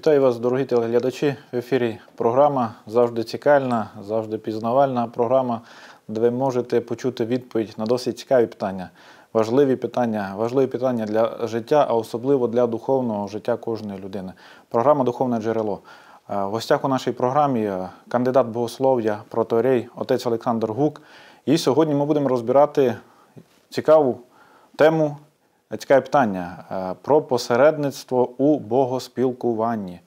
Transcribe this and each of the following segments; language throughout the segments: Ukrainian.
Вітаю вас, дорогі телеглядачі. В ефірі програма завжди цікальна, завжди пізнавальна програма, де ви можете почути відповідь на досить цікаві питання, важливі питання, важливі питання для життя, а особливо для духовного життя кожної людини. Програма Духовне джерело. Е, в гостях у нашій програмі е, кандидат богослов'я, протеорей, отець Олександр Гук. І сьогодні ми будемо розбирати цікаву тему. Цікаве питання е, про посередництво у богоспілкуванні.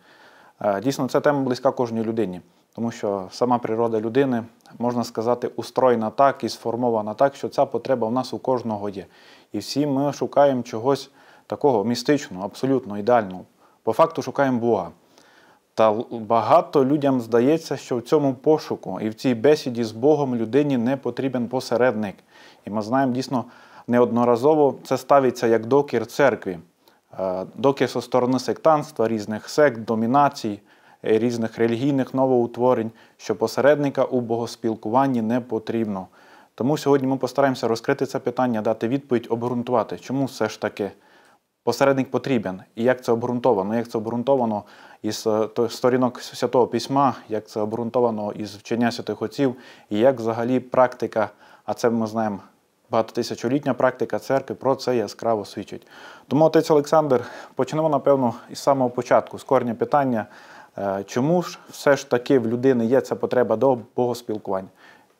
Е, дійсно, це тема близька кожній людині, тому що сама природа людини, можна сказати, устроєна так і сформована так, що ця потреба в нас у кожного є. І всі ми шукаємо чогось такого містичного, абсолютно ідеального. По факту шукаємо Бога. Та багато людям здається, що в цьому пошуку і в цій бесіді з Богом людині не потрібен посередник. І ми знаємо дійсно неодноразово це ставиться як докір церкві, е, докір со сторони сектанства, різних сект, домінацій, е, різних релігійних новоутворень, що посередника у богоспілкуванні не потрібно. Тому сьогодні ми постараємося розкрити це питання, дати відповідь, обґрунтувати, чому все ж таки посередник потрібен і як це обґрунтовано, як це обґрунтовано із е, сторінок святого письма, як це обґрунтовано із вчення святих отців, і як взагалі практика, а це ми знаємо багатотисячолітня практика церкви про це яскраво свідчить. Тому отець Олександр почнемо, напевно, із самого початку з корня питання, е, чому ж все ж таки в людини є ця потреба до богоспілкування?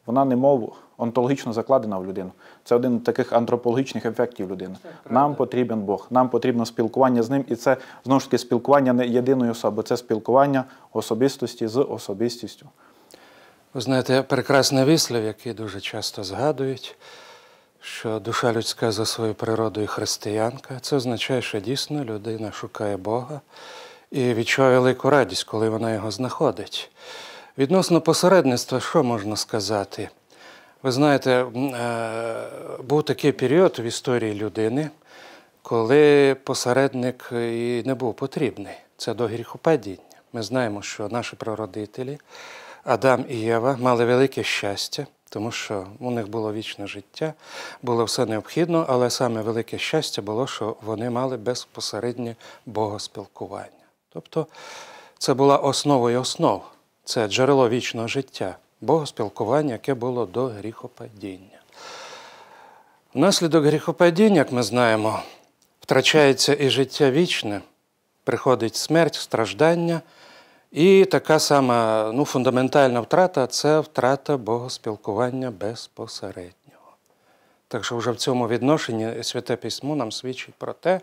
Вона немов онтологічно закладена в людину. Це один з таких антропологічних ефектів людини. Нам потрібен Бог, нам потрібно спілкування з ним, і це знову ж таки спілкування не єдиної особи, це спілкування особистості з особистістю. Ви знаєте, прекрасний вислів, який дуже часто згадують що душа людська за своєю природою християнка, це означає, що дійсно людина шукає Бога і відчує велику радість, коли вона його знаходить. Відносно посередництва, що можна сказати? Ви знаєте, е, був такий період в історії людини, коли посередник і не був потрібний. Це до гріхопадіння. Ми знаємо, що наші прародителі, Адам і Єва, мали велике щастя тому що у них було вічне життя, було все необхідно, але саме велике щастя було, що вони мали безпосереднє богоспілкування. Тобто це була основою основ, це джерело вічного життя, богоспілкування, яке було до гріхопадіння. Внаслідок гріхопадіння, як ми знаємо, втрачається і життя вічне, приходить смерть, страждання. І така сама ну, фундаментальна втрата це втрата богоспілкування безпосереднього. Так що вже в цьому відношенні Святе Письмо нам свідчить про те,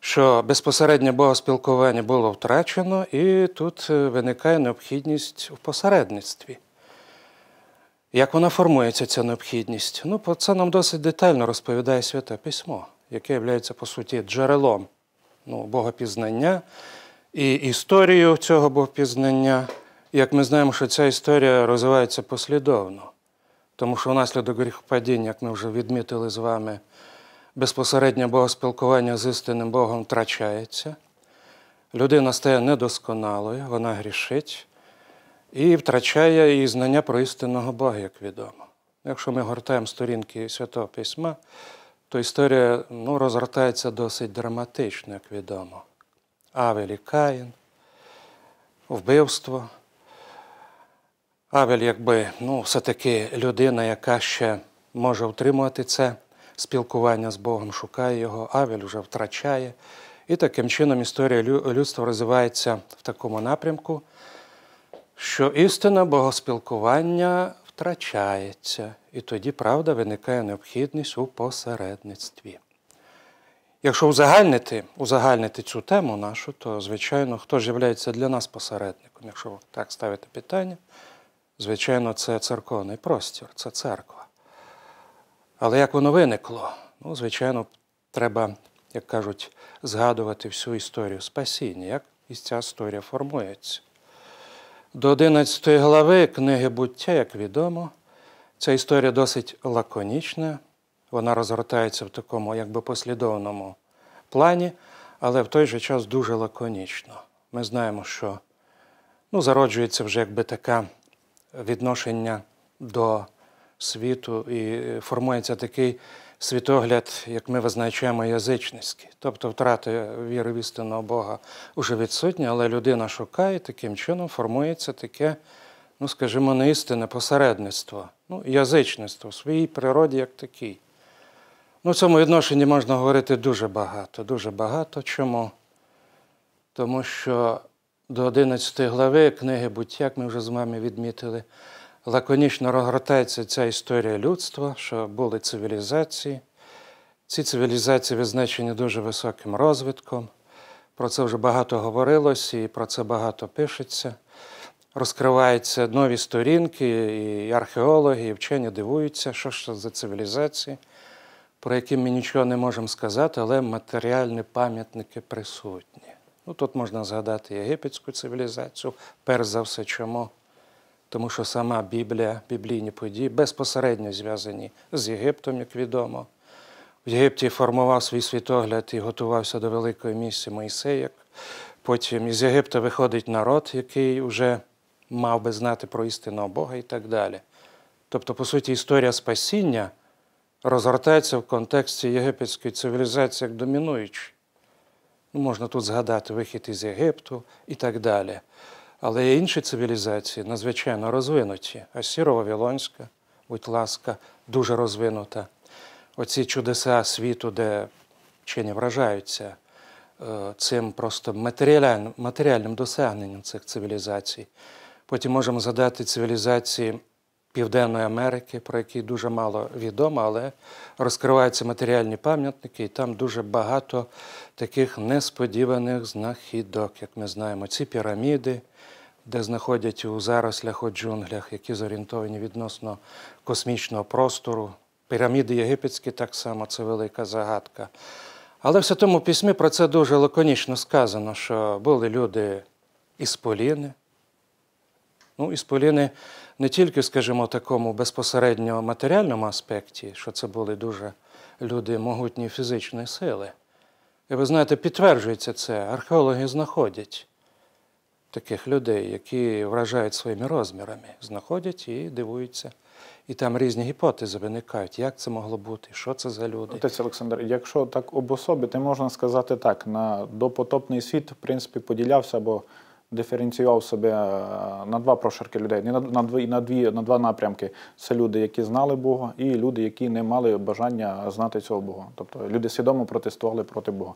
що безпосереднє богоспілкування було втрачено, і тут е, виникає необхідність в посередництві. Як вона формується, ця необхідність? Ну, про це нам досить детально розповідає Святе Письмо, яке є, по суті, джерелом ну, богопізнання і історію цього богопізнання. Як ми знаємо, що ця історія розвивається послідовно, тому що внаслідок гріхопадіння, як ми вже відмітили з вами, безпосереднє богоспілкування з істинним Богом втрачається. Людина стає недосконалою, вона грішить і втрачає її знання про істинного Бога, як відомо. Якщо ми гортаємо сторінки Святого Письма, то історія ну, розгортається досить драматично, як відомо. Авель і Каїн, вбивство. Авель, якби ну, все-таки людина, яка ще може утримувати це спілкування з Богом, шукає його, Авель вже втрачає. І таким чином історія людства розвивається в такому напрямку, що істина богоспілкування втрачається, і тоді правда виникає необхідність у посередництві. Якщо узагальнити узагальнити цю тему нашу, то звичайно, хто ж є для нас посередником, якщо так ставити питання, звичайно, це церковний простір, це церква. Але як воно виникло? Ну, звичайно, треба, як кажуть, згадувати всю історію спасіння, як і ця історія формується. До 11 глави книги буття, як відомо, ця історія досить лаконічна вона розгортається в такому якби послідовному плані, але в той же час дуже лаконічно. Ми знаємо, що ну, зароджується вже якби таке відношення до світу і е, формується такий світогляд, як ми визначаємо язичницький. Тобто втрата віри в істинного Бога вже відсутня, але людина шукає, таким чином формується таке. Ну, скажімо, неістинне посередництво, ну, язичництво в своїй природі як такій. Ну, в цьому відношенні можна говорити дуже багато, дуже багато чому. Тому що до 11 глави книги Буття, як ми вже з вами відмітили, лаконічно розгортається ця історія людства, що були цивілізації. Ці цивілізації визначені дуже високим розвитком. Про це вже багато говорилось і про це багато пишеться. Розкриваються нові сторінки, і археологи, і вчені дивуються, що ж це за цивілізації про які ми нічого не можемо сказати, але матеріальні пам'ятники присутні. Ну, Тут можна згадати єгипетську цивілізацію, перш за все чому. Тому що сама Біблія, біблійні події безпосередньо зв'язані з Єгиптом, як відомо. В Єгипті формував свій світогляд і готувався до великої місії Моїсеєк. Потім із Єгипта виходить народ, який вже мав би знати про істинного Бога і так далі. Тобто, по суті, історія спасіння розгортається в контексті єгипетської цивілізації як домінуючий. Ну, Можна тут згадати вихід із Єгипту і так далі. Але є інші цивілізації надзвичайно розвинуті. Асіро Вавилонська, будь ласка, дуже розвинута. Оці чудеса світу, де вчені вражаються е, цим просто матеріальним матеріальним досягненням цих цивілізацій. Потім можемо згадати цивілізації Південної Америки, про який дуже мало відомо, але розкриваються матеріальні пам'ятники, і там дуже багато таких несподіваних знахідок, як ми знаємо, ці піраміди, де знаходять у зарослях у джунглях, які зорієнтовані відносно космічного простору. Піраміди єгипетські так само це велика загадка. Але в Святому Письмі про це дуже лаконічно сказано, що були люди із Поліни. Ну, із Поліни не тільки, скажімо, такому безпосередньо матеріальному аспекті, що це були дуже люди могутньої фізичної сили. І ви знаєте, підтверджується це, археологи знаходять таких людей, які вражають своїми розмірами, знаходять і дивуються. І там різні гіпотези виникають, як це могло бути, що це за люди. Отець Олександр, якщо так обособити, можна сказати так: на допотопний світ, в принципі, поділявся або диференціював себе е, на два прошарки людей, не на, на дві на дві на два напрямки. Це люди, які знали Бога, і люди, які не мали бажання знати цього Бога. Тобто люди свідомо протестували проти Бога.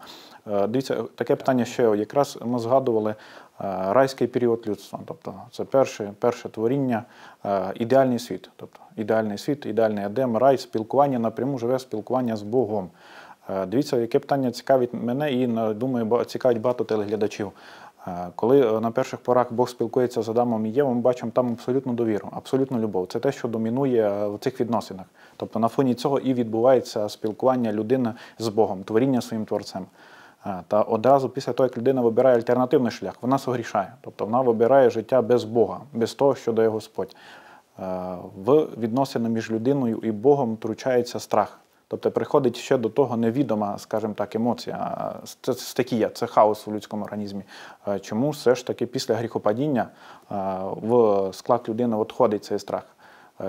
Е, дивіться, таке питання ще якраз ми згадували е, райський період людства. Тобто, це перше, перше творіння, ідеальний світ. Тобто ідеальний світ, ідеальний адем, рай, спілкування напряму живе спілкування з Богом. Дивіться, яке питання цікавить мене і думаю, цікавить багато телеглядачів. Е, коли е, на перших порах Бог спілкується з Адамом і Євом, ми бачимо там абсолютну довіру, абсолютну любов. Це те, що домінує е, в цих відносинах. Тобто на фоні цього і відбувається спілкування людини з Богом, творіння своїм творцем. Та одразу після того, як людина вибирає альтернативний шлях, вона согрішає. Тобто вона вибирає життя без Бога, без того, що дає Господь. В відносини між людиною і Богом втручається страх. Тобто приходить ще до того невідома, скажімо так, емоція, стихія, це хаос в людському організмі. Чому все ж таки після гріхопадіння в склад людини відходить цей страх?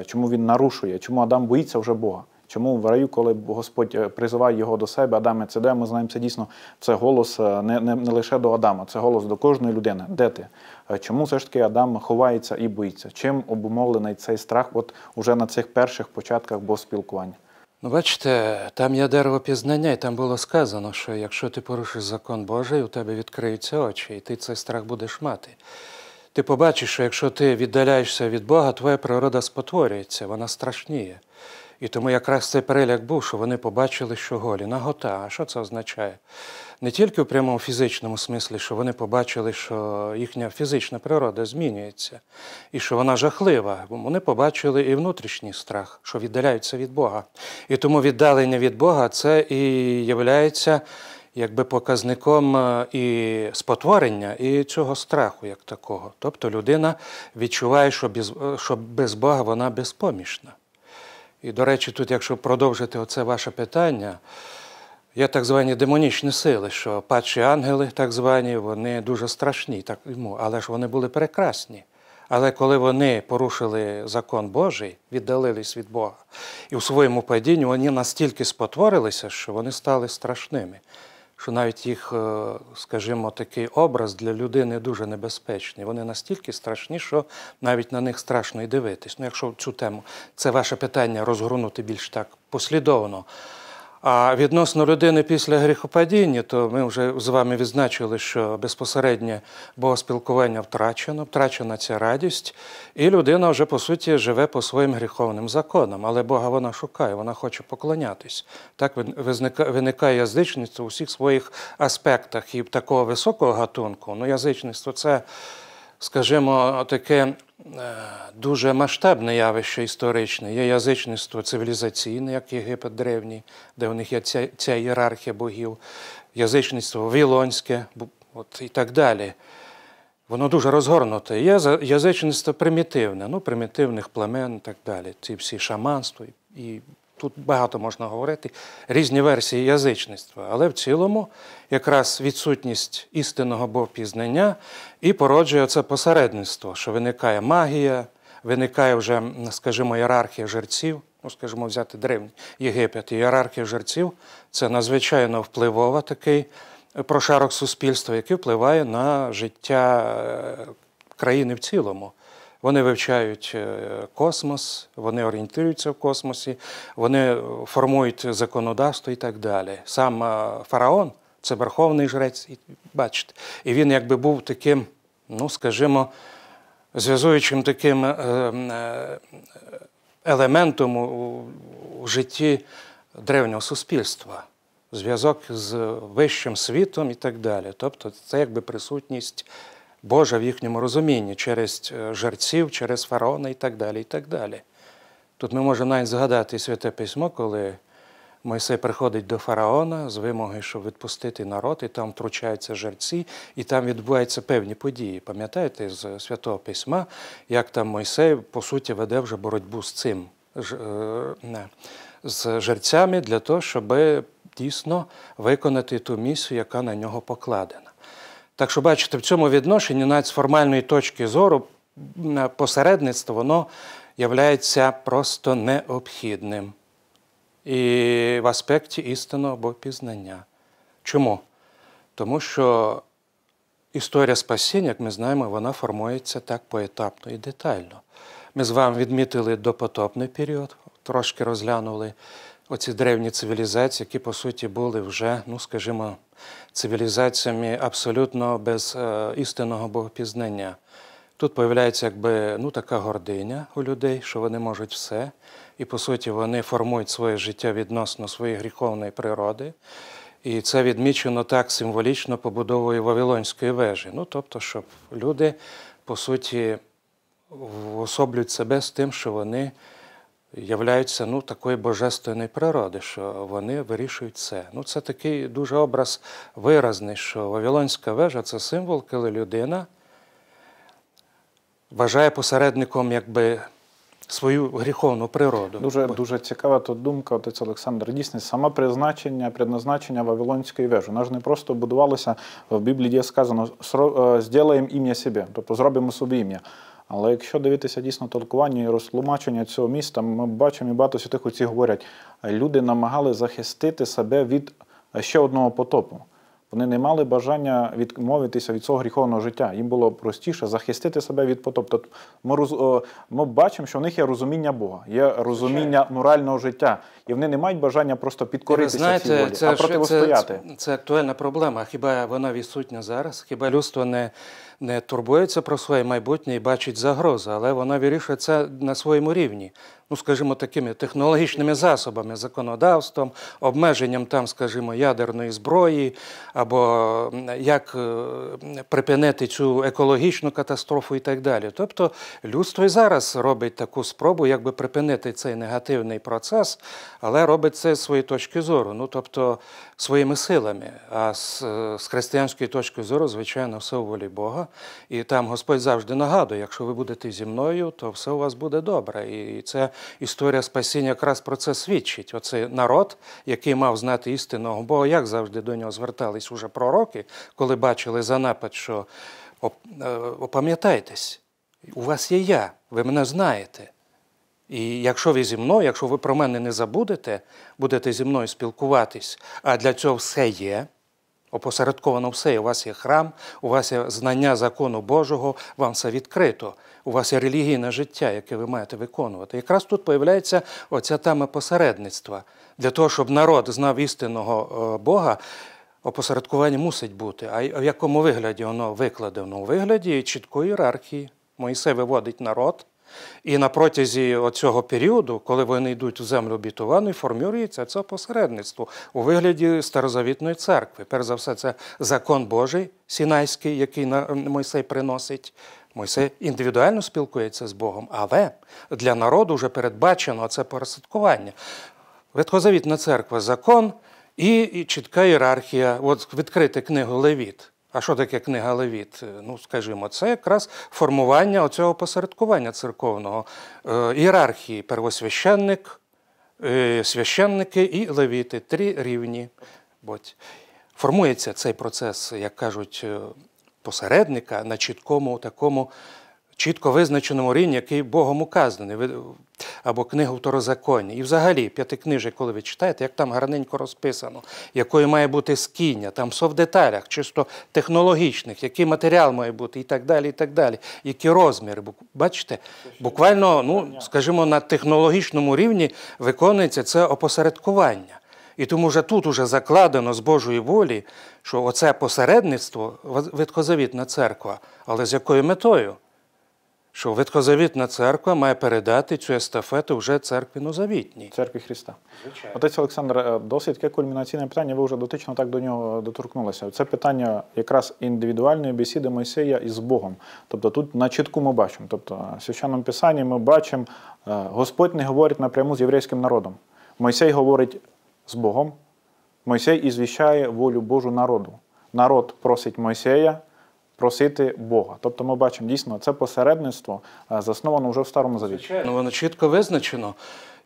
Чому він нарушує? Чому Адам боїться вже Бога? Чому в раю, коли Господь е, призиває його до себе, Адаме, це де ми знаємо, це дійсно це голос е, не, не, не лише до Адама, це голос до кожної людини. Де ти? Чому все ж таки Адам ховається і боїться? Чим обумовлений цей страх? От уже на цих перших початках Бог спілкування. Ну, бачите, там є дерево пізнання, і там було сказано, що якщо ти порушиш закон Божий, у тебе відкриються очі, і ти цей страх будеш мати. Ти побачиш, що якщо ти віддаляєшся від Бога, твоя природа спотворюється, вона страшніє. І тому якраз цей переляк був, що вони побачили, що голі. Нагота. А що це означає? Не тільки в прямому фізичному смислі, що вони побачили, що їхня фізична природа змінюється і що вона жахлива. Вони побачили і внутрішній страх, що віддаляються від Бога. І тому віддалення від Бога це і являється якби показником е, і спотворення, і цього страху, як такого. Тобто людина відчуває, що без, е, що без Бога вона безпомічна. І, до речі, тут, якщо продовжити оце ваше питання, є так звані демонічні сили, що падші ангели, так звані, вони дуже страшні, так, але ж вони були прекрасні. Але коли вони порушили закон Божий, віддалились від Бога, і у своєму падінні вони настільки спотворилися, що вони стали страшними що навіть їх, е, скажімо, такий образ для людини дуже небезпечний. Вони настільки страшні, що навіть на них страшно і дивитись. Ну, якщо цю тему це ваше питання розгорнути більш так послідовно. А відносно людини після гріхопадіння, то ми вже з вами відзначили, що безпосереднє богоспілкування втрачено, втрачена ця радість, і людина вже по суті живе по своїм гріховним законам. Але Бога вона шукає, вона хоче поклонятись. Так виникає язичництво у всіх своїх аспектах і такого високого гатунку. Ну, язичництво це скажімо, таке е, дуже масштабне явище історичне, є язичництво цивілізаційне, як Єгипет древній, де у них є ця, ця ієрархія богів, язичництво вілонське от, і так далі. Воно дуже розгорнуте. Є язичництво примітивне, ну, примітивних племен і так далі. Ці всі шаманства. і тут багато можна говорити, різні версії язичництва, але в цілому якраз відсутність істинного бовпізнання і породжує це посередництво, що виникає магія, виникає вже, скажімо, ієрархія жерців. Ну, скажімо, взяти древній Єгипет, ієрархія жерців це надзвичайно впливова такий прошарок суспільства, який впливає на життя е, країни в цілому. Вони вивчають е, космос, вони орієнтуються в космосі, вони е, формують законодавство і так далі. Сам е, фараон це верховний жрець, бачите, і він якби був таким, ну скажімо, зв'язуючим таким елементом у житті древнього суспільства. Зв'язок з вищим світом і так далі. Тобто це якби присутність Божа в їхньому розумінні через е, жерців, через фараона і так далі. і так далі. Тут ми можемо навіть згадати святе письмо, коли Мойсей приходить до фараона з вимогою, щоб відпустити народ, і там втручаються жерці, і там відбуваються певні події. Пам'ятаєте з е, святого письма, як там Мойсей, по суті, веде вже боротьбу з цим е, з жерцями для того, щоб дійсно виконати ту місію, яка на нього покладена. Так що, бачите, в цьому відношенні, навіть з формальної точки зору, посередництво воно є просто необхідним і в аспекті істинного або пізнання. Чому? Тому що історія спасіння, як ми знаємо, вона формується так поетапно і детально. Ми з вами відмітили допотопний період, трошки розглянули оці древні цивілізації, які, по суті, були вже, ну скажімо, цивілізаціями абсолютно без е, істинного богопізнання. Тут появляється якби ну, така гординя у людей, що вони можуть все, і по суті вони формують своє життя відносно своєї гріховної природи. І це відмічено так символічно побудовою Вавилонської вежі. Ну, тобто, щоб люди, по суті, особлюють себе з тим, що вони являються ну, такої божественної природи, що вони вирішують це. Ну, Це такий дуже образ виразний, що Вавилонська вежа це символ, коли людина вважає посередником якби. Свою гріховну природу дуже дуже цікава тут думка. Отець Олександр. Дійсно, саме призначення, предназначення Вавилонської вежі. Вона ж не просто будувалося, в Біблії. Сказано е, зробимо ім'я собі, тобто зробимо собі ім'я. Але якщо дивитися дійсно толкування і розтлумачення цього міста, ми бачимо і багато святих отців говорять, люди намагали захистити себе від е, ще одного потопу. Вони не мали бажання відмовитися від цього гріховного життя. Їм було простіше захистити себе від потоп. Тобто ми роз... Е, ми бачимо, що в них є розуміння Бога, є розуміння морального життя, і вони не мають бажання просто підкоритися Знаєте, цій волі, це, а протистояти. Це, це, це актуальна проблема. Хіба вона відсутня зараз? Хіба людство не не турбується про своє майбутнє і бачить загрози, але вона вирішує це на своєму рівні. Ну, скажімо, такими технологічними засобами, законодавством, обмеженням там, скажімо, ядерної зброї, або як е, припинити цю екологічну катастрофу і так далі. Тобто людство і зараз робить таку спробу, якби припинити цей негативний процес, але робить це з своєї точки зору, ну тобто своїми силами. А з, е, з християнської точки зору, звичайно, все у волі Бога. Бога, і там Господь завжди нагадує: якщо ви будете зі мною, то все у вас буде добре. І ця історія спасіння якраз про це свідчить. Оцей народ, який мав знати істинного Бога, як завжди до нього звертались уже пророки, коли бачили занапад, що е, опам'ятайтесь, у вас є я, ви мене знаєте. І якщо ви зі мною, якщо ви про мене не забудете, будете зі мною спілкуватись, а для цього все є опосередковано все. У вас є храм, у вас є знання закону Божого, вам все відкрито. У вас є релігійне життя, яке ви маєте виконувати. Якраз тут появляється оця тема посередництва. Для того, щоб народ знав істинного е, Бога, опосередкування мусить бути. А в якому вигляді воно викладено? У вигляді чіткої ієрархії. Моїсей виводить народ. І на протязі цього періоду, коли вони йдуть в землю обітовану, формується це посередництво у вигляді старозавітної церкви. Перш за все, це закон Божий Сінайський, який Мойсей приносить. Мойсей індивідуально спілкується з Богом, але для народу вже передбачено це порозсадкування. Ветхозавітна церква закон і чітка ієрархія. От відкрити книгу Левіт. А що таке книга Левіт? Е, ну, скажімо, це якраз формування оцього посередкування церковного е, ієрархії первосвященник, е, священники і левіти три рівні. Формується цей процес, як кажуть, посередника на чіткому такому чітко визначеному рівні, який Богом указаний, або книгу второзаконні. І взагалі п'яти книжок, коли ви читаєте, як там гарненько розписано, якою має бути скіння, там все в деталях, чисто технологічних, який матеріал має бути, і так далі, і так далі, які розміри. Бачите, буквально, ну скажімо, на технологічному рівні виконується це опосередкування. І тому вже тут уже закладено з Божої волі, що оце посередництво Ветхозавітна церква, але з якою метою? що Ветхозавітна церква має передати цю естафету вже церкві Нозавітній. Церкві Христа. Звичайно. Отець Олександр, е, досить таке кульмінаційне питання, ви вже дотично так до нього е, доторкнулися. Це питання якраз індивідуальної бесіди Мойсея із Богом. Тобто тут на чітку ми бачимо. Тобто, е, в священному писанні ми бачимо, Господь не говорить напряму з єврейським народом. Мойсей говорить з Богом. Мойсей і волю Божу народу. Народ просить Мойсея просити Бога. Тобто ми бачимо дійсно це посередництво е, засновано вже в старому завіті. Ну, воно чітко визначено.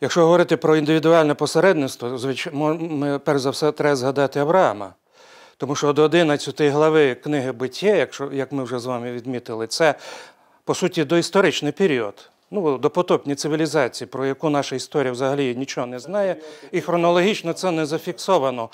Якщо говорити про індивідуальне посередництво, ми перш за все треба згадати Авраама. Тому що до 11 глави книги биття, якщо як ми вже з вами відмітили, це по суті доісторичний період. Ну, допотопні цивілізації, про яку наша історія взагалі нічого не знає, і хронологічно це не зафіксовано.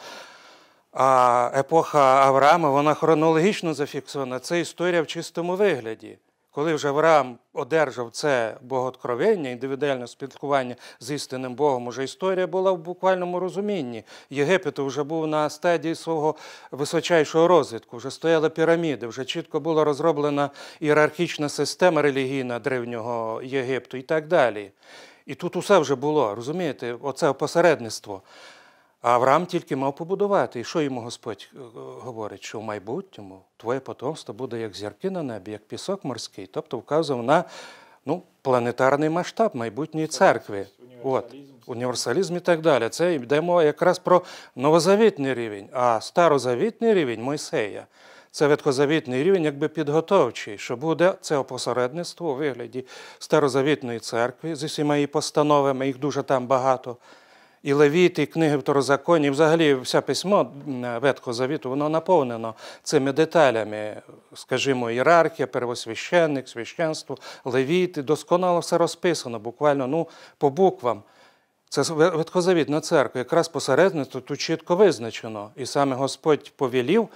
А епоха Авраама, вона хронологічно зафіксована. Це історія в чистому вигляді. Коли вже Авраам одержав це богооткровення, індивідуальне спілкування з істинним Богом, уже історія була в буквальному розумінні. Єгипет вже був на стадії свого височайшого розвитку, вже стояли піраміди, вже чітко була розроблена ієрархічна система релігійна древнього Єгипту і так далі. І тут усе вже було, розумієте, оце посередництво. А Авраам тільки мав побудувати. І що йому Господь е, говорить? Що в майбутньому твоє потомство буде як зірки на небі, як пісок морський, тобто вказував на ну, планетарний масштаб майбутньої церкви. От, Універсалізм і так далі. Це йде мова якраз про новозавітний рівень, а старозавітний рівень Мойсея. Це ветхозавітний рівень, якби підготовчий, що буде це опосередництво у вигляді старозавітної церкви з усіма її постановами, їх дуже там багато і Левіт, і книги второзаконні, і взагалі вся письмо Ветхого Завіту, воно наповнено цими деталями, скажімо, ієрархія, первосвященник, священство, Левіт, і досконало все розписано, буквально ну, по буквам. Це Ветхозавітна церква, якраз посередництво тут чітко визначено. І саме Господь повелів,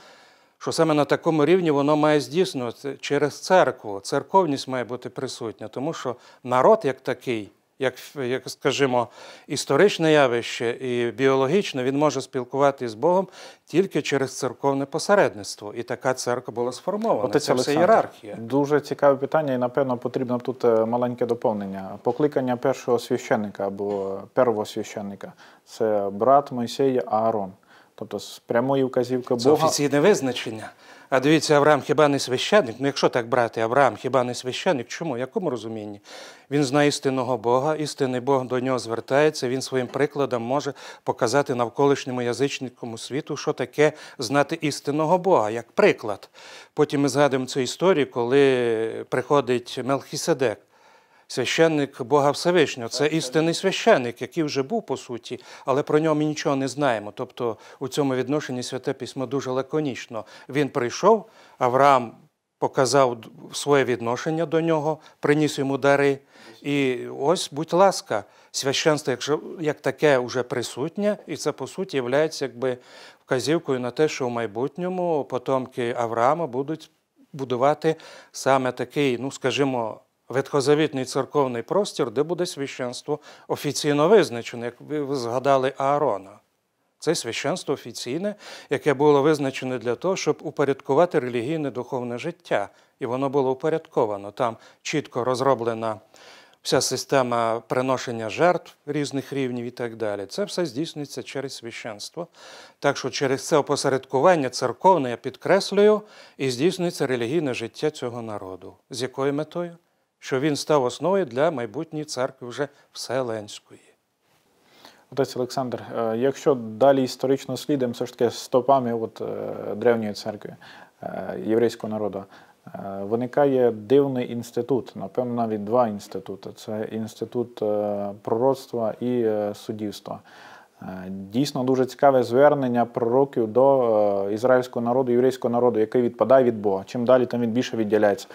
що саме на такому рівні воно має здійснюватися через церкву. Церковність має бути присутня, тому що народ як такий як, як скажімо, історичне явище і біологічне, він може спілкуватися з Богом тільки через церковне посередництво. І така церква була сформована. Отець Це все ієрархія. Дуже цікаве питання, і напевно потрібно тут е, маленьке доповнення. Покликання першого священника або первого священника це брат Мойсей Аарон. Тобто з прямої вказівки Бога. Це офіційне визначення. А дивіться, Авраам хіба не священник? Ну, якщо так брати, Авраам хіба не священник? Чому? В якому розумінні? Він знає істинного Бога, істинний Бог до нього звертається, він своїм прикладом може показати навколишньому язичникому світу, що таке знати істинного Бога, як приклад. Потім ми згадуємо цю історію, коли приходить Мелхіседек священник Бога Всевишнього. Це істинний священник, який вже був по суті, але про нього ми нічого не знаємо. Тобто у цьому відношенні святе письмо дуже лаконічно. Він прийшов, Авраам показав своє відношення до нього, приніс йому дари. І ось, будь ласка, священство, як таке, вже присутнє, і це по суті є якби вказівкою на те, що в майбутньому потомки Авраама будуть будувати саме такий, ну скажімо ветхозавітний церковний простір, де буде священство офіційно визначене, як ви згадали Аарона. Це священство офіційне, яке було визначене для того, щоб упорядкувати релігійне духовне життя. І воно було упорядковано. Там чітко розроблена вся система приношення жертв різних рівнів і так далі. Це все здійснюється через священство. Так що через це опосередкування церковне, я підкреслюю, і здійснюється релігійне життя цього народу. З якою метою? що він став основою для майбутньої церкви вже Вселенської. Отець Олександр, е, якщо далі історично слідом, все ж таки стопами от, е, древньої церкви е, єврейського народу, виникає дивний інститут, напевно, навіть два інститути: це інститут пророцтва і суддівства. Дійсно дуже цікаве звернення пророків до ізраїльського народу, єврейського народу, який відпадає від Бога. Чим далі, тим він більше відділяється.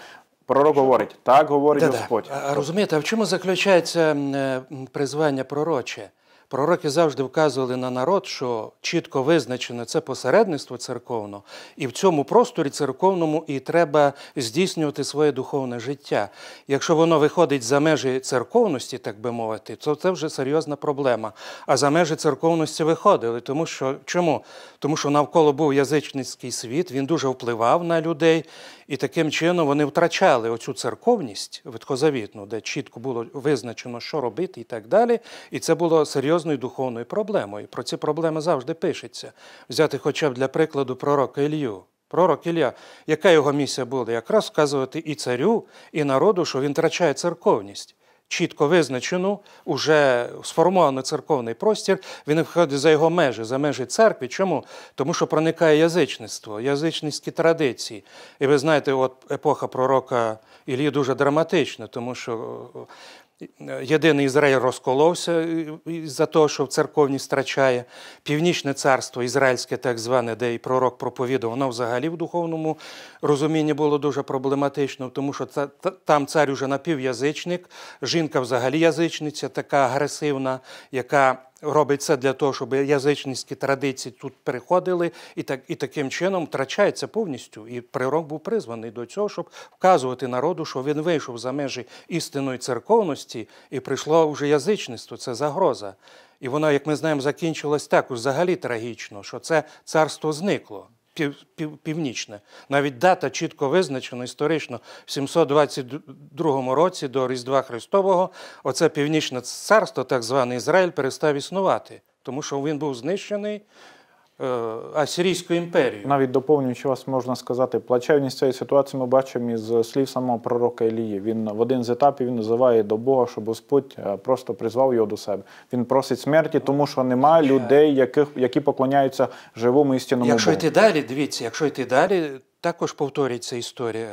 Пророк говорить, так говорить Господь. А, розумієте, а в чому заключається е, призвання пророче? Пророки завжди вказували на народ, що чітко визначено це посередництво церковно, і в цьому просторі церковному і треба здійснювати своє духовне життя. Якщо воно виходить за межі церковності, так би мовити, то це вже серйозна проблема. А за межі церковності виходили, тому що чому? Тому що навколо був язичницький світ, він дуже впливав на людей, і таким чином вони втрачали оцю церковність ветхозавітну, де чітко було визначено, що робити, і так далі. І це було серйозно серйозною духовною проблемою. Про ці проблеми завжди пишеться. Взяти, хоча б для прикладу пророка Ілью. Пророк Ілля, яка його місія була? Якраз вказувати і царю, і народу, що він втрачає церковність. Чітко визначену, уже сформований церковний простір, він виходить за його межі, за межі церкви. Чому? Тому що проникає язичництво, язичницькі традиції. І ви знаєте, от епоха пророка Ілії дуже драматична, тому що Єдиний Ізраїль розколовся е, за того, що в церковність втрачає. Північне царство, ізраїльське, так зване, де і пророк проповідав, воно взагалі в духовному розумінні було дуже проблематично, тому що там цар уже напів'язичник, жінка взагалі язичниця, така агресивна, яка робить це для того, щоб язичницькі традиції тут приходили, і так і таким чином втрачається повністю. І прирок був призваний до цього, щоб вказувати народу, що він вийшов за межі істинної церковності, і прийшло вже язичництво. Це загроза. І воно, як ми знаємо, закінчилось так взагалі трагічно, що це царство зникло північне. Навіть дата чітко визначена історично в 722 році до Різдва Христового. Оце північне царство, так зване Ізраїль, перестав існувати, тому що він був знищений Е, Асирійську імперії Навіть доповнюючи вас, можна сказати, плачевність цієї ситуації ми бачимо із слів самого пророка Елії. Він в один з етапів він називає до Бога, щоб Господь е, просто призвав його до себе. Він просить смерті, тому що немає людей, яких, які поклоняються живому істинному Якщо йти далі, дивіться, якщо йти далі, також повторюється історія.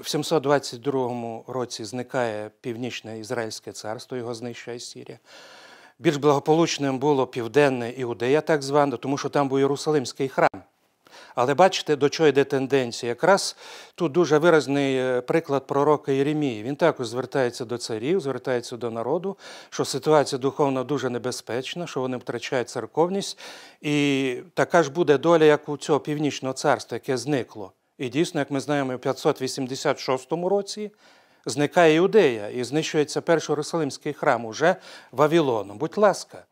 В 722 році зникає північне Ізраїльське царство, його знищує Сірія. Більш благополучним було південне Іудея, так зване, тому що там був Єрусалимський храм. Але бачите, до чого йде тенденція? Якраз тут дуже виразний е, приклад пророка Єремії. Він також звертається до царів, звертається до народу, що ситуація духовна дуже небезпечна, що вони втрачають церковність. І така ж буде доля, як у цього північного царства, яке зникло. І дійсно, як ми знаємо, у 586 році зникає Іудея і знищується перший Русалимський храм уже Вавилоном. Будь ласка.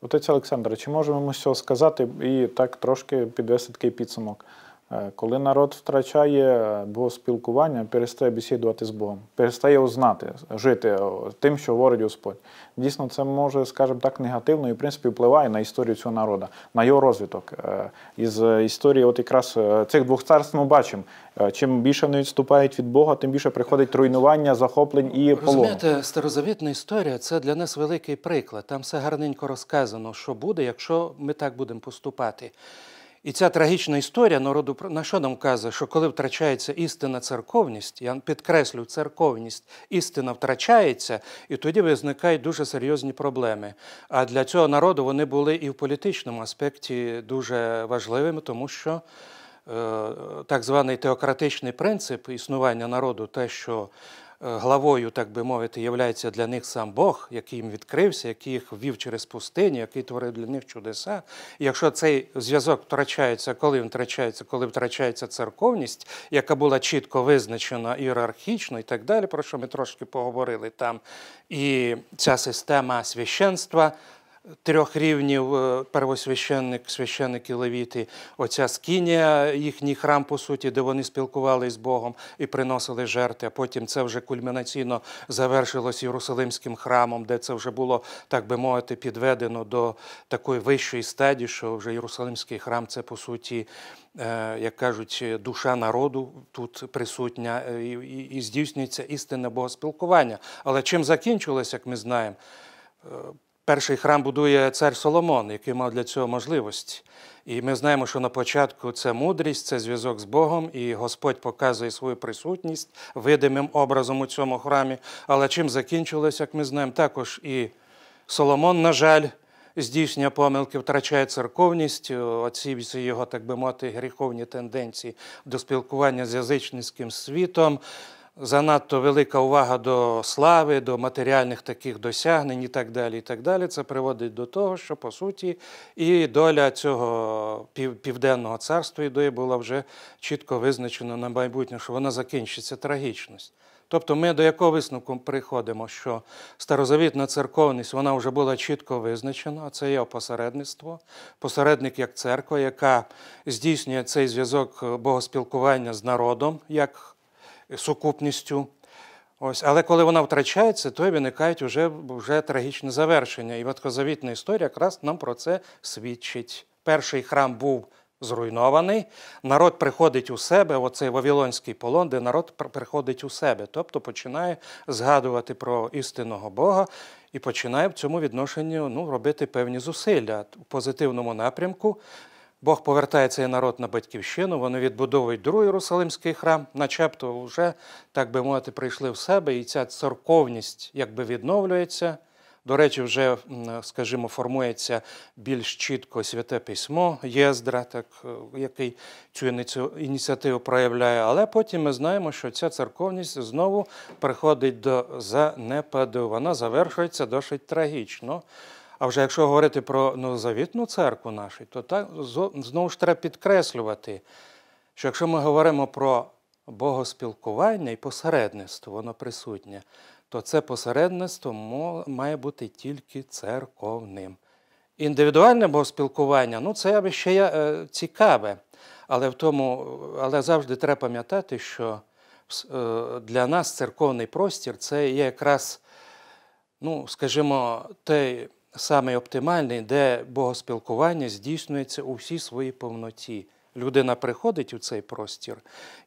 Отець Олександр, чи можемо ми що сказати і так трошки підвести такий підсумок? Е, коли народ втрачає е, богоспілкування, перестає бесідувати з Богом, перестає узнати, жити тим, що говорить Господь. Дійсно, це може, скажімо так, негативно і в принципі впливає на історію цього народу, на його розвиток. Е, із історії, от якраз цих двох царств ми бачимо. Чим більше вони відступають від Бога, тим більше приходить руйнування, захоплень і полон. Розумієте, старозавітна історія це для нас великий приклад. Там все гарненько розказано, що буде, якщо ми так будемо поступати. І ця трагічна історія народу на що нам каже, що коли втрачається істина церковність, я підкреслю, церковність істина втрачається, і тоді виникають дуже серйозні проблеми. А для цього народу вони були і в політичному аспекті дуже важливими, тому що е, так званий теократичний принцип існування народу, те, що Е, главою, так би мовити, являється для них сам Бог, який їм відкрився, який їх ввів через пустиню, який творив для них чудеса. І якщо цей зв'язок втрачається, коли він втрачається, коли втрачається церковність, яка була чітко визначена ієрархічно і так далі, про що ми трошки поговорили там, і ця система священства трьох рівнів е, первосвященник, священники Левіти, оця скінія, їхній храм, по суті, де вони спілкувалися з Богом і приносили жертви. А потім це вже кульмінаційно завершилось Єрусалимським храмом, де це вже було, так би мовити, підведено до такої вищої стадії, що вже Єрусалимський храм це по суті. Е, як кажуть, душа народу тут присутня е, і, і, і здійснюється істинне богоспілкування. Але чим закінчилось, як ми знаємо, Перший храм будує цар Соломон, який мав для цього можливість. І ми знаємо, що на початку це мудрість, це зв'язок з Богом, і Господь показує свою присутність видимим образом у цьому храмі. Але чим закінчилось, як ми знаємо, також і Соломон, на жаль, здійснює помилки, втрачає церковність, оці всі його, так би мовити, гріховні тенденції до спілкування з язичницьким світом занадто велика увага до слави, до матеріальних таких досягнень і так далі. і так далі. Це приводить до того, що по суті і доля цього південного царства ідої була вже чітко визначена на майбутнє, що вона закінчиться трагічність. Тобто ми до якого висновку приходимо, що старозавітна церковність вона вже була чітко визначена, а це є посередництво, посередник як церква, яка здійснює цей зв'язок богоспілкування з народом як сукупністю. Ось, Але коли вона втрачається, то виникають вже вже трагічне завершення. І Ветхозавітна історія якраз нам про це свідчить. Перший храм був зруйнований, народ приходить у себе, оцей Вавилонський полон, де народ приходить у себе, тобто починає згадувати про істинного Бога і починає в цьому відношенні ну, робити певні зусилля в позитивному напрямку, Бог повертає цей народ на батьківщину, вони відбудовують другий Єрусалимський храм, начебто вже, так би мовити, прийшли в себе, і ця церковність якби відновлюється. До речі, вже, скажімо, формується більш чітко святе письмо Єздра, так, е, який цю ініціативу проявляє. Але потім ми знаємо, що ця церковність знову приходить до занепаду. Вона завершується досить трагічно. А вже якщо говорити про новозавітну ну, церкву нашу, то так знову ж треба підкреслювати, що якщо ми говоримо про богоспілкування і посередництво, воно присутнє, то це посередництво має бути тільки церковним. Індивідуальне богоспілкування ну це ще є е, цікаве, але в тому, але завжди треба пам'ятати, що е, для нас церковний простір це є якраз, ну, скажімо, той саме оптимальний, де богоспілкування здійснюється у всій своїй повноті. Людина приходить у цей простір,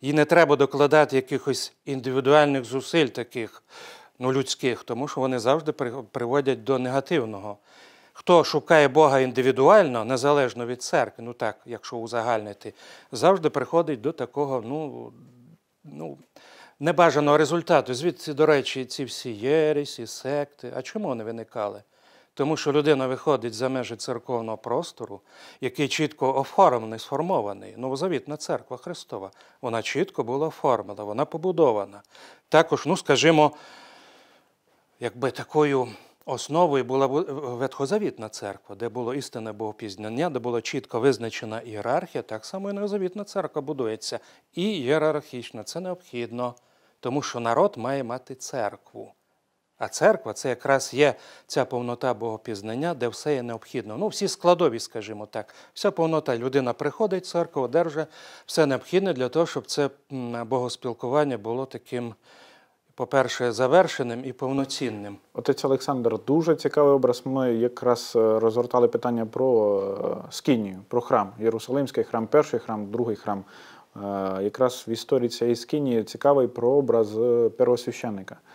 їй не треба докладати якихось індивідуальних зусиль, таких ну, людських, тому що вони завжди приводять до негативного. Хто шукає Бога індивідуально, незалежно від церкви, ну так, якщо узагальнити, завжди приходить до такого ну, ну, небажаного результату. Звідси, до речі, ці всі єресі, секти. А чому вони виникали? Тому що людина виходить за межі церковного простору, який чітко оформлений, сформований. Новозавітна ну, церква Христова, вона чітко була оформлена, вона побудована. Також, ну скажімо, якби такою. Основою була Ветхозавітна церква, де було істинне богопізнання, де була чітко визначена ієрархія, так само і новозавітна церква будується. І ієрархічно, це необхідно, тому що народ має мати церкву. А церква це якраз є ця повнота богопізнання, де все є необхідно. Ну, всі складові, скажімо так, вся повнота. Людина приходить, церква одержує все необхідне для того, щоб це богоспілкування було таким, по-перше, завершеним і повноцінним. Отець Олександр, дуже цікавий образ. Ми якраз е, розгортали питання про е, скинію, про храм. Єрусалимський храм, перший храм, другий храм. Е, якраз в історії цієї скинії цікавий прообраз первосвященника –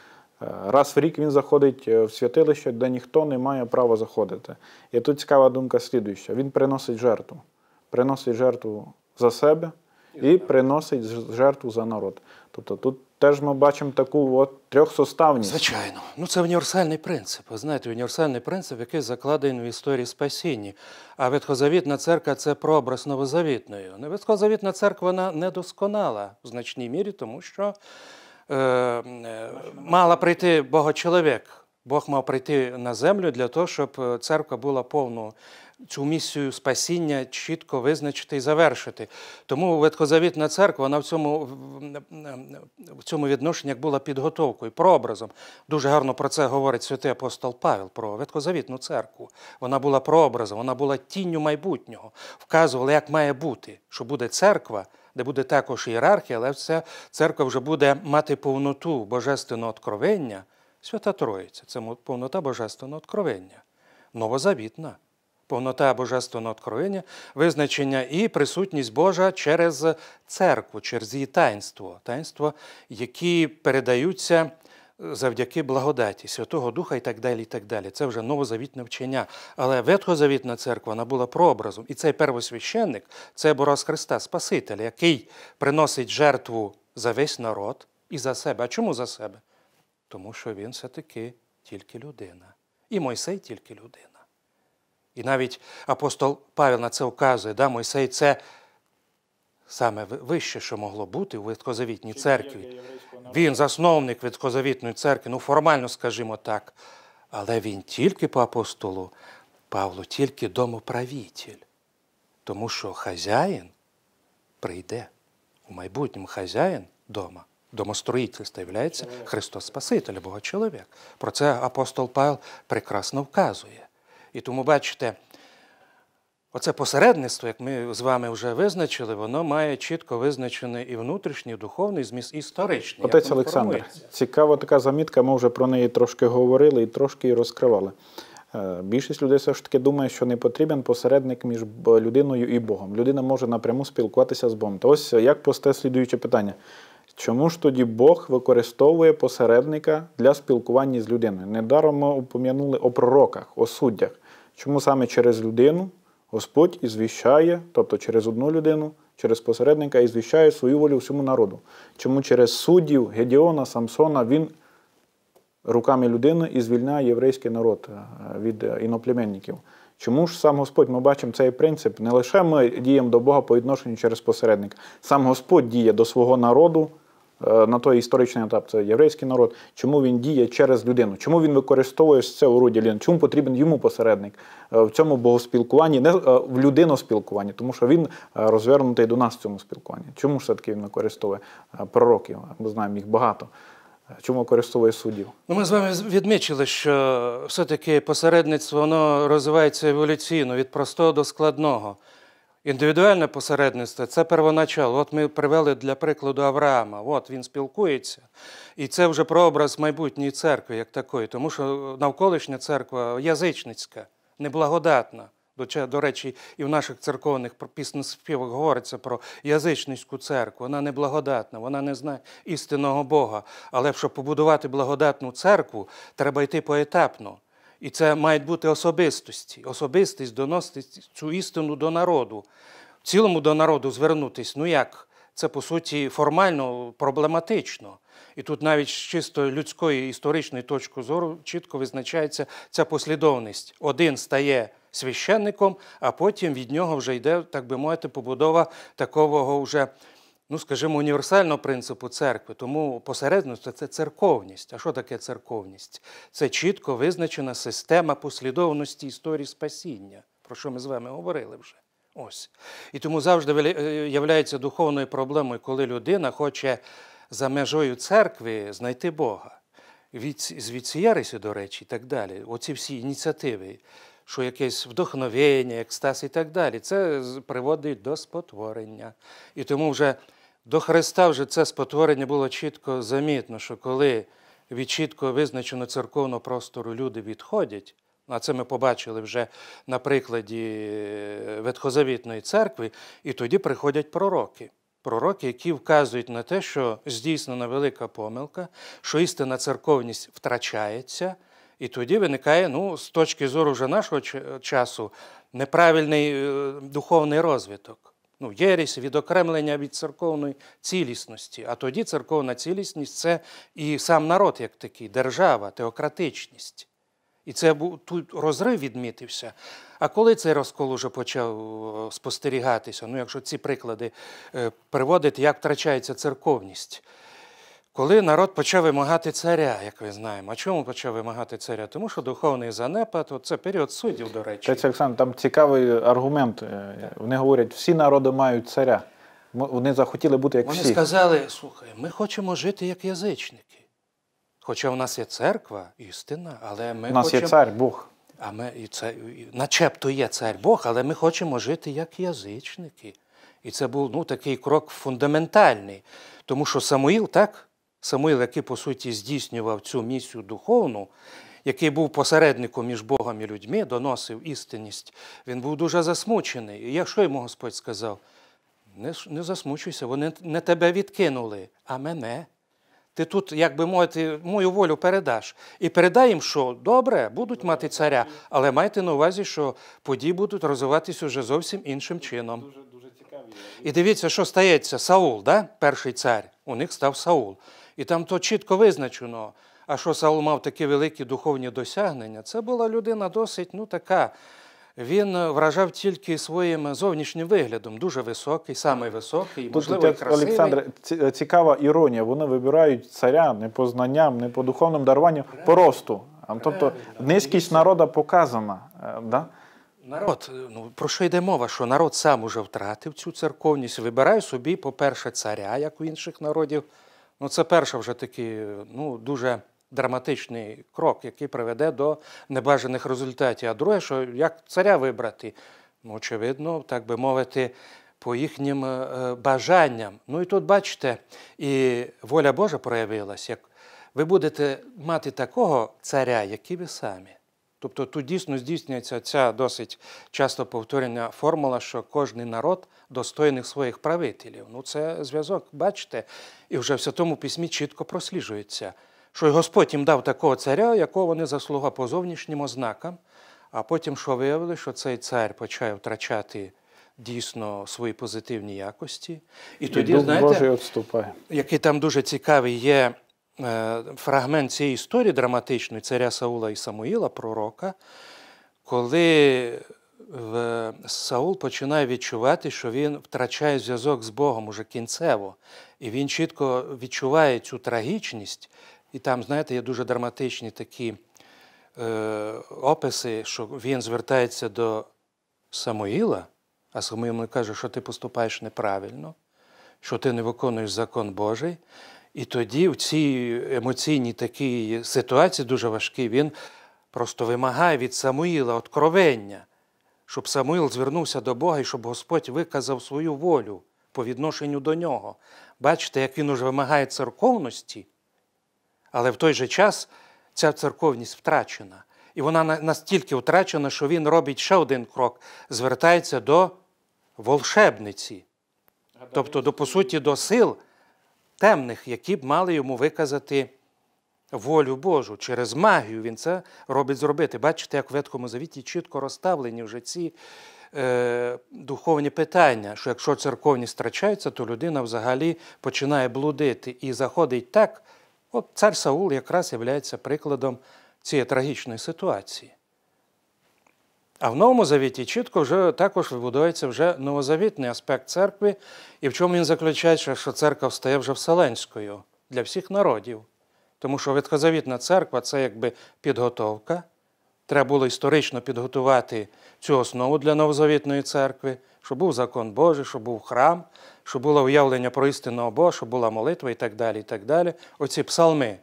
Е, раз в рік він заходить е, в святилище, де ніхто не має права заходити. І тут цікава думка слідуюча: він приносить жертву, приносить жертву за себе і приносить жертву за народ. Тобто тут теж ми бачимо таку от трьохсоставність. Звичайно, ну це універсальний принцип. Ви Знаєте, універсальний принцип, який закладений в історії спасіння. А ветхозавітна церква це прообраз новозавітної. Ветхозавітна церква вона недосконала в значній мірі, тому що. Е, е, мала прийти богочоловік. Бог мав прийти на землю для того, щоб е, церква була повну цю місію спасіння чітко визначити і завершити. Тому Ветхозавітна церква вона в цьому в цьому відношенні була підготовкою, прообразом. Дуже гарно про це говорить святий апостол Павел про Ветхозавітну церкву. Вона була прообразом, вона була тінню майбутнього, вказувала, як має бути, що буде церква де буде також ієрархія, але вся церква вже буде мати повноту божественного откровення, свята Троїця. Це повнота божественного откровення, новозавітна, повнота божественного откровення, визначення і присутність Божа через церкву, через її таїнство, таїнство, які передаються завдяки благодаті Святого Духа і так далі. і так далі. Це вже новозавітне вчення. Але Ветхозавітна церква вона була прообразом. І цей первосвященник це Борос Христа, Спаситель, який приносить жертву за весь народ і за себе. А чому за себе? Тому що він все-таки тільки людина. І Мойсей тільки людина. І навіть апостол Павел на це вказує, да, Мойсей це саме вище, що могло бути у Ветхозавітній церкві. Він засновник Відкозавітної церкви, ну формально скажімо так, але він тільки по апостолу Павлу, тільки домоправітель, тому що хазяїн прийде. У майбутньому хазяїн дома, домостроїтельства є Христос Спаситель, Бога чоловік. Про це апостол Павел прекрасно вказує. І тому, бачите, Оце посередництво, як ми з вами вже визначили, воно має чітко визначений і внутрішній, і духовний зміст і історичний. Отець Олександр, цікава така замітка, ми вже про неї трошки говорили і трошки її розкривали. Е, більшість людей все ж таки думає, що не потрібен посередник між людиною і Богом. Людина може напряму спілкуватися з Богом. То ось е, як посте слідуюче питання. Чому ж тоді Бог використовує посередника для спілкування з людиною? Недаром ми упом'янули о пророках, о суддях. Чому саме через людину Господь і звіщає, тобто через одну людину, через посередника і звіщає свою волю всьому народу. Чому через суддів Гедіона, Самсона він руками людини і звільняє єврейський народ е, від е, іноплеменників. Чому ж сам Господь ми бачимо цей принцип? Не лише ми діємо до Бога по відношенню через посередник, сам Господь діє до свого народу. Е, на той історичний етап, це єврейський народ, чому він діє через людину, чому він використовує це уроддя людини, чому потрібен йому посередник е, в цьому богоспілкуванні, не е, в людиноспілкуванні, тому що він розвернутий до нас в цьому спілкуванні. Чому ж таки він використовує пророків? Ми знаємо їх багато. Чому використовує суддів? Ну, ми з вами відмічили, що все-таки посередництво воно розвивається еволюційно від простого до складного. Індивідуальне посередництво це первоначало. От ми привели для прикладу Авраама. От він спілкується, і це вже прообраз майбутньої церкви, як такої, тому що навколишня церква язичницька, неблагодатна. До, до речі, і в наших церковних піснеспівах говориться про язичницьку церкву. Вона неблагодатна, вона не знає істинного Бога. Але щоб побудувати благодатну церкву, треба йти поетапно. І це мають бути особистості. Особистість доносити цю істину до народу. В цілому до народу звернутися ну як? Це по суті формально проблематично. І тут навіть з чисто людської історичної точки зору чітко визначається ця послідовність. Один стає священником, а потім від нього вже йде, так би мовити, побудова такого вже ну, скажімо, універсального принципу церкви. Тому посередництво це церковність. А що таке церковність? Це чітко визначена система послідовності історії спасіння, про що ми з вами говорили вже. Ось. І тому завжди е, являється духовною проблемою, коли людина хоче за межою церкви знайти Бога. Від звідсіяриси, до речі, і так далі. Оці всі ініціативи, що якесь вдохновення, екстаз і так далі, це приводить до спотворення. І тому вже до Христа вже це спотворення було чітко замітно, що коли від чітко визначеного церковного простору люди відходять, ну, а це ми побачили вже на прикладі е, Ветхозавітної церкви, і тоді приходять пророки. Пророки, які вказують на те, що здійснена велика помилка, що істина церковність втрачається, і тоді виникає, ну, з точки зору вже нашого часу, неправильний е, духовний розвиток ну, єресь, відокремлення від церковної цілісності. А тоді церковна цілісність це і сам народ, як такий, держава, теократичність. І це був тут розрив відмітився. А коли цей розкол уже почав е, спостерігатися, ну якщо ці приклади е, приводити, як втрачається церковність? коли народ почав вимагати царя, як ми знаємо. А чому почав вимагати царя? Тому що духовний занепад це період суддів, до речі. Це Олександр, там цікавий е, аргумент. Е, вони говорять, всі народи мають царя. Вони захотіли бути як Вони всі. Вони сказали, слухай, ми хочемо жити як язичники. Хоча в нас є церква, істина, але ми. У нас хочемо... є цар Бог. А ми і це начебто є цар Бог, але ми хочемо жити як язичники. І це був ну, такий крок фундаментальний. Тому що Самуїл так Самуїл, який, по суті, здійснював цю місію духовну, який був посередником між Богом і людьми, доносив істинність, він був дуже засмучений. І якщо йому Господь сказав, не, не засмучуйся, вони не тебе відкинули, а мене. Ти тут, як би мовити, мою волю передаш. І передай їм, що добре, будуть мати царя, але майте на увазі, що події будуть розвиватися вже зовсім іншим чином. І дивіться, що стається Саул, да? перший цар, у них став Саул. І там то чітко визначено. А що Саул мав такі великі духовні досягнення, це була людина досить ну, така. Він вражав тільки своїм зовнішнім виглядом, дуже високий, самий високий, можливо, Тут, красивий. Олександре, цікава іронія. Вони вибирають царя не по знанням, не по духовному даруванню, правильно, по росту. Тобто низькість народа показана. Е, да? Народ, ну про що йде мова? Що народ сам уже втратив цю церковність, вибирає собі, по-перше, царя, як у інших народів. Ну, це перший вже такий ну, дуже драматичний крок, який приведе до небажаних результатів. А друге, що як царя вибрати, ну, очевидно, так би мовити, по їхнім е, бажанням. Ну і тут, бачите, і воля Божа проявилась, як ви будете мати такого царя, який ви самі. Тобто тут дійсно здійснюється ця досить часто повторена формула, що кожен народ достойних своїх правителів. Ну це зв'язок, бачите, і вже в Святому письмі чітко просліджується, що й Господь їм дав такого царя, якого вони заслуга по зовнішнім ознакам, а потім що виявили, що цей цар почає втрачати. Дійсно свої позитивні якості, і, і тоді знаєте, який там дуже цікавий є Е, фрагмент цієї історії драматичної царя Саула і Самуїла, пророка, коли Саул починає відчувати, що він втрачає зв'язок з Богом уже кінцево. І він чітко відчуває цю трагічність. І там, знаєте, є дуже драматичні такі е, описи, що він звертається до Самуїла, а Самуїл каже, що ти поступаєш неправильно, що ти не виконуєш закон Божий. І тоді, в цій емоційній такій ситуації, дуже важкій, він просто вимагає від Самуїла откровення, щоб Самуїл звернувся до Бога і щоб Господь виказав свою волю по відношенню до нього. Бачите, як він уже вимагає церковності, але в той же час ця церковність втрачена. І вона настільки втрачена, що він робить ще один крок, звертається до волшебниці, тобто, до, по суті, до сил темних, які б мали йому виказати волю Божу. Через магію він це робить зробити. Бачите, як в Ветхому Завіті чітко розставлені вже ці е, духовні питання, що якщо церковні страчаються, то людина взагалі починає блудити і заходить так. От цар Саул якраз є прикладом цієї трагічної ситуації. А в Новому Завіті чітко вже також вибудується вже новозавітний аспект церкви, і в чому він заключається, що церква стає вже вселенською для всіх народів. Тому що Ветхозавітна церква це якби підготовка. Треба було історично підготувати цю основу для новозавітної церкви, щоб був закон Божий, щоб був храм, щоб було уявлення про істинного Бога, щоб була молитва і так далі. і так далі. Оці псалми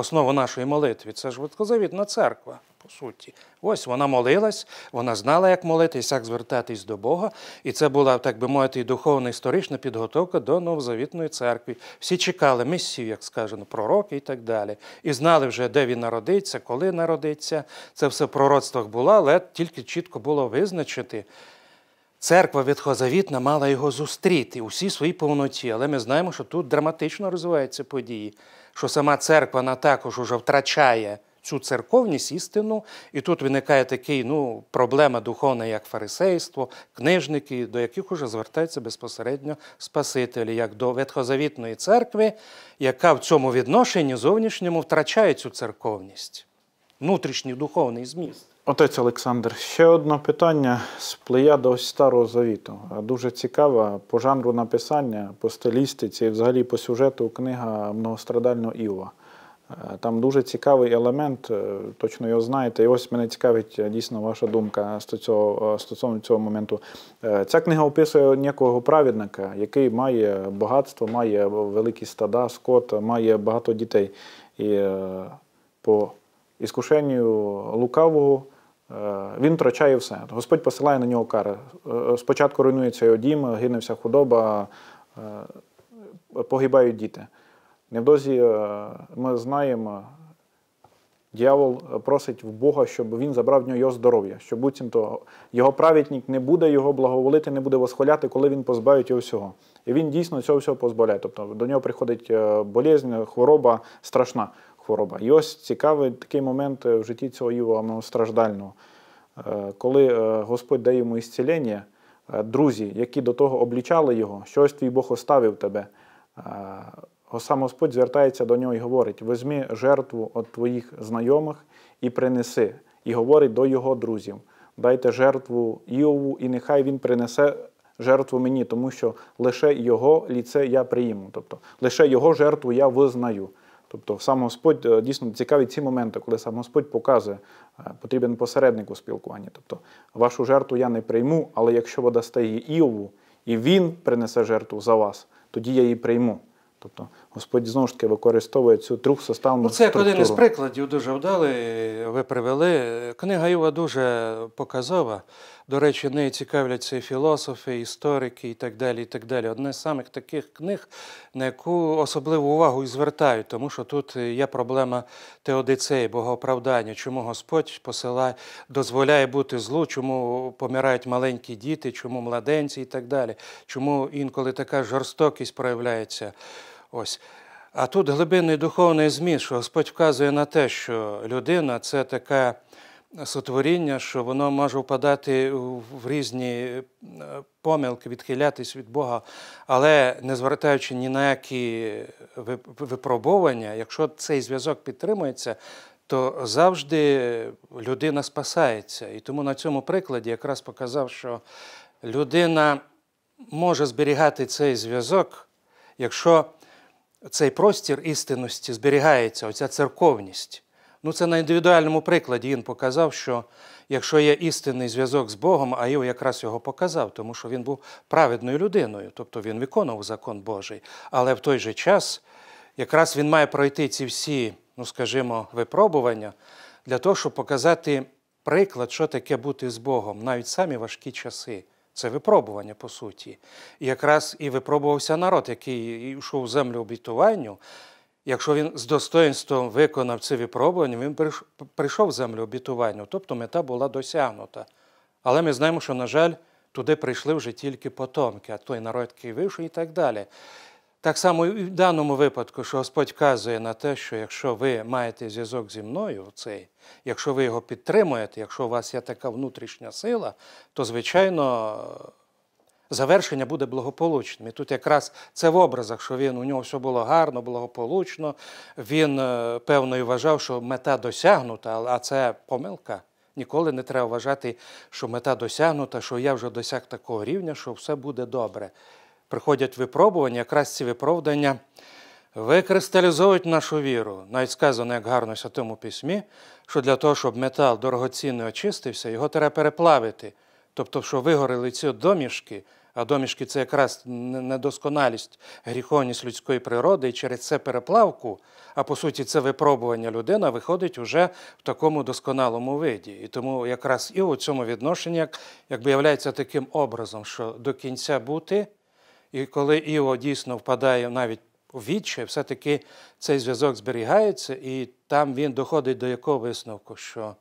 основа нашої молитви. Це ж Великозавітна церква, по суті. Ось вона молилась, вона знала, як молитись, як звертатись до Бога. І це була, так би мовити, і духовна історична підготовка до новозавітної церкви. Всі чекали месію, як скажемо, пророки і так далі. І знали вже, де він народиться, коли народиться. Це все в пророцтвах було, але тільки чітко було визначити. Церква Ветхозавітна мала його зустріти у всій своїй повноті, але ми знаємо, що тут драматично розвиваються події, що сама церква вона також уже втрачає цю церковність істину, і тут виникає такий, ну, проблема духовна, як фарисейство, книжники, до яких уже звертаються безпосередньо Спасителі, як до Ветхозавітної церкви, яка в цьому відношенні зовнішньому втрачає цю церковність, внутрішній духовний зміст. Отець Олександр, ще одне питання з плеяда ось Старого Завіту. Дуже цікава по жанру написання, по стилістиці взагалі по сюжету книга многострадального Іова. Е, там дуже цікавий елемент, е, точно його знаєте. І ось мене цікавить е, дійсно ваша думка стосовно цього моменту. Ця книга описує ніякого праведника, який має багатство, має великі стада, скот, має багато дітей. І по іскушенню лукавого. Е, він втрачає все. Господь посилає на нього кари. Е, е, спочатку руйнується його дім, гине вся худоба, погибають діти. Невдовзі ми знаємо, дьявол просить в Бога, щоб він забрав в нього здоров'я, щоб буцімто його правітник не буде його благоволити, не буде восхваляти, коли він позбавить його всього. І він дійсно цього всього позбавляє. Тобто до нього приходить болезнь, хвороба страшна хвороба. І ось цікавий такий момент е, в житті цього Іва ну, страждального. Е, коли е, Господь дає йому ісцілення, друзі, які до того облічали його, що ось твій Бог оставив тебе. Сам Господь звертається до нього і говорить: Візьми жертву від твоїх знайомих і принеси, і говорить до його друзів: дайте жертву Іову, і нехай він принесе жертву мені, тому що лише його ліце я приїму, тобто лише його жертву я визнаю. Тобто сам Господь е, дійсно цікаві ці моменти, коли сам Господь показує, е, потрібен посередник у спілкуванні. Тобто, вашу жертву я не прийму, але якщо вода стає Іову, і він принесе жертву за вас, тоді я її прийму. Тобто Господь знову ж таки використовує цю трьохсоставну Це структуру. один із прикладів дуже вдалий, ви привели. Книга Іва дуже показова. До речі, нею цікавляться і філософи, і історики, і так далі. і так далі. Одне з самих таких книг, на яку особливу увагу і звертають, тому що тут є проблема теодицеї, богооправдання, чому Господь посилає, дозволяє бути злу, чому помирають маленькі діти, чому младенці і так далі, чому інколи така жорстокість проявляється. Ось. А тут глибинний духовний зміст, що Господь вказує на те, що людина це таке сотворіння, що воно може впадати в різні е, помилки, відхилятись від Бога, але не звертаючи ні на які випробування, якщо цей зв'язок підтримується, то завжди людина спасається. І тому на цьому прикладі якраз показав, що людина може зберігати цей зв'язок, якщо цей простір істинності зберігається, оця церковність. Ну, Це на індивідуальному прикладі він показав, що якщо є істинний зв'язок з Богом, а Іов якраз його показав, тому що він був праведною людиною, тобто він виконував закон Божий. Але в той же час якраз він має пройти ці всі, ну скажімо, випробування для того, щоб показати приклад, що таке бути з Богом, навіть самі важкі часи. Це випробування, по суті. І якраз і випробувався народ, який йшов у землю обітуванню. Якщо він з достоїнством виконав це випробування, він прийшов в землю обітуванню, тобто мета була досягнута. Але ми знаємо, що, на жаль, туди прийшли вже тільки потомки, а той народ, який вийшов і так далі. Так само і в даному випадку, що Господь вказує на те, що якщо ви маєте зв'язок зі мною, цей, якщо ви його підтримуєте, якщо у вас є така внутрішня сила, то, звичайно, завершення буде благополучним. І тут якраз це в образах, що він у нього все було гарно, благополучно, він е, певно і вважав, що мета досягнута, а це помилка. Ніколи не треба вважати, що мета досягнута, що я вже досяг такого рівня, що все буде добре приходять випробування, якраз ці виправдання викристалізовують нашу віру. Навіть сказано, як гарно в Святому письмі, що для того, щоб метал дорогоцінно очистився, його треба переплавити. Тобто, що вигоріли ці домішки, а домішки це якраз недосконалість, гріховність людської природи, і через це переплавку, а по суті, це випробування людина виходить уже в такому досконалому виді. І тому якраз і у цьому відношенні, якби являється таким образом, що до кінця бути. І коли Іво дійсно впадає навіть у відчай, все-таки цей зв'язок зберігається, і там він доходить до якого висновку, що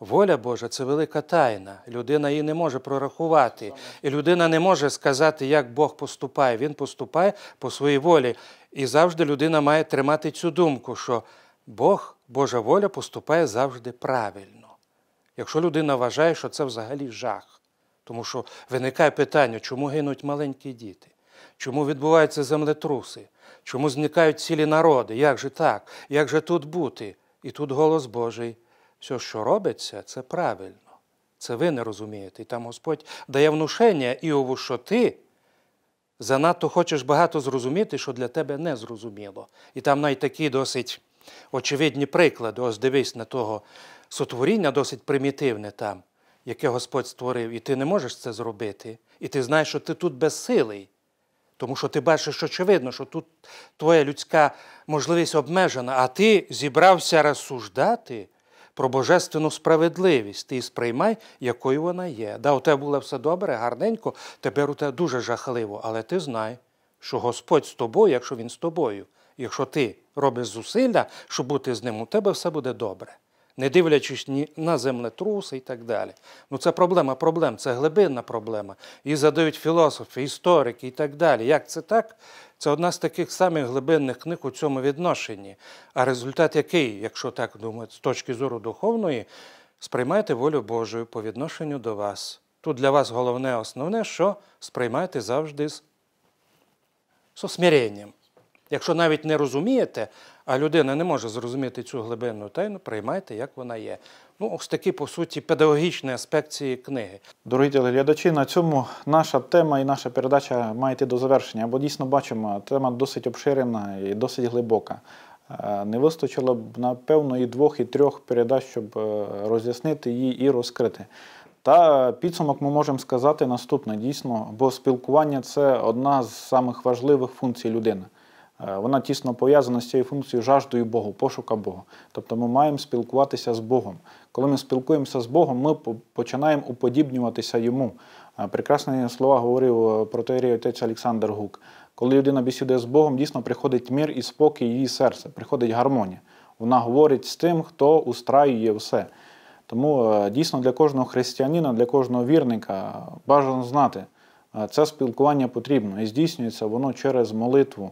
воля Божа це велика тайна. Людина її не може прорахувати, і людина не може сказати, як Бог поступає. Він поступає по своїй волі. І завжди людина має тримати цю думку, що Бог, Божа воля, поступає завжди правильно. Якщо людина вважає, що це взагалі жах. Тому що виникає питання, чому гинуть маленькі діти, чому відбуваються землетруси, чому зникають цілі народи? Як же так? Як же тут бути? І тут голос Божий. Все, що робиться, це правильно. Це ви не розумієте. І там Господь дає внушення Іову, що ти занадто хочеш багато зрозуміти, що для тебе не зрозуміло. І там навіть такі досить очевидні приклади. Ось дивись на того сотворіння, досить примітивне там яке Господь створив, і ти не можеш це зробити, і ти знаєш, що ти тут безсилий, тому що ти бачиш, очевидно, що тут твоя людська можливість обмежена, а ти зібрався розсуждати про божественну справедливість. Ти сприймай, якою вона є. Да, у тебе було все добре, гарненько, тепер у тебе дуже жахливо, але ти знай, що Господь з тобою, якщо Він з тобою, якщо ти робиш зусилля, щоб бути з ним, у тебе все буде добре не дивлячись ні на землетруси і так далі. Ну це проблема проблем, це глибинна проблема. Її задають філософи, історики і так далі. Як це так? Це одна з таких самих глибинних книг у цьому відношенні. А результат який, якщо так думати, з точки зору духовної, сприймайте волю Божою по відношенню до вас. Тут для вас головне основне, що сприймайте завжди з смиренням. Якщо навіть не розумієте, а людина не може зрозуміти цю глибинну тайну, приймайте, як вона є. Ну, ось такий, по суті, педагогічний аспект цієї книги. Дорогі телеглядачі, на цьому наша тема і наша передача має йти до завершення, бо дійсно бачимо, тема досить обширена і досить глибока. Е, не вистачило б, напевно, і двох, і трьох передач, щоб е, роз'яснити її і розкрити. Та підсумок ми можемо сказати наступне дійсно, бо спілкування це одна з самих важливих функцій людини. Е, вона тісно пов'язана з цією функцією жаждою Богу, пошука Бога. Тобто ми маємо спілкуватися з Богом. Коли ми спілкуємося з Богом, ми починаємо уподібнюватися йому. Е, прекрасні слова говорив е, про теорію отець Олександр Гук. Коли людина бесідує з Богом, дійсно приходить мір і спокій її серце, приходить гармонія. Вона говорить з тим, хто устраює все. Тому дійсно для кожного християнина, для кожного вірника бажано знати, це спілкування потрібно і здійснюється воно через молитву.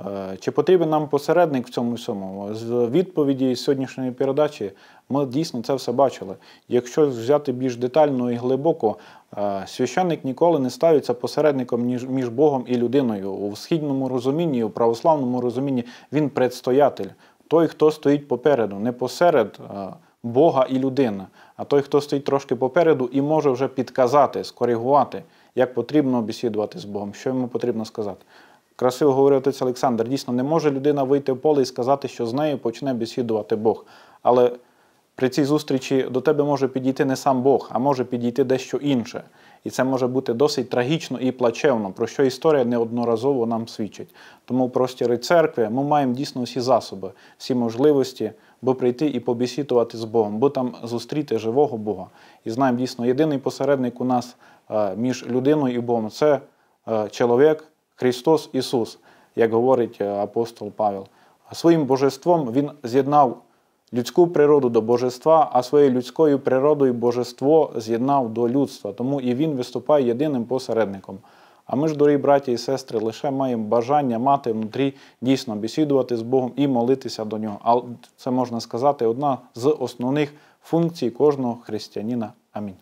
Е, чи потрібен нам посередник в цьому всьому? З відповіді сьогоднішньої передачі ми дійсно це все бачили. Якщо взяти більш детально і глибоко, е, священник ніколи не ставиться посередником між Богом і людиною. У східному розумінні, у православному розумінні він предстоятель, той, хто стоїть попереду, не посеред е, Бога і людини, а той, хто стоїть трошки попереду і може вже підказати, скоригувати, як потрібно обісідувати з Богом, що йому потрібно сказати. Красиво говорив отець Олександр, дійсно не може людина вийти в поле і сказати, що з нею почне бесідувати Бог. Але при цій зустрічі до тебе може підійти не сам Бог, а може підійти дещо інше. І це може бути досить трагічно і плачевно, про що історія неодноразово нам свідчить. Тому в простіри церкви ми маємо дійсно всі засоби, всі можливості, бо прийти і побісітувати з Богом, бо там зустріти живого Бога. І знаємо дійсно, єдиний посередник у нас е, між людиною і Богом це е, чоловік. Христос Ісус, як говорить е, апостол Павел. Своїм божеством Він з'єднав людську природу до божества, а своєю людською природою божество з'єднав до людства. Тому і він виступає єдиним посередником. А ми ж, дорогі браті і сестри, лише маємо бажання мати внутрі дійсно бесідувати з Богом і молитися до нього. А це можна сказати одна з основних функцій кожного християнина. Амінь.